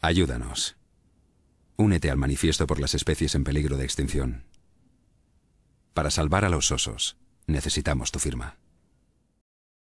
Ayúdanos. Únete al manifiesto por las especies en peligro de extinción. Para salvar a los osos, necesitamos tu firma.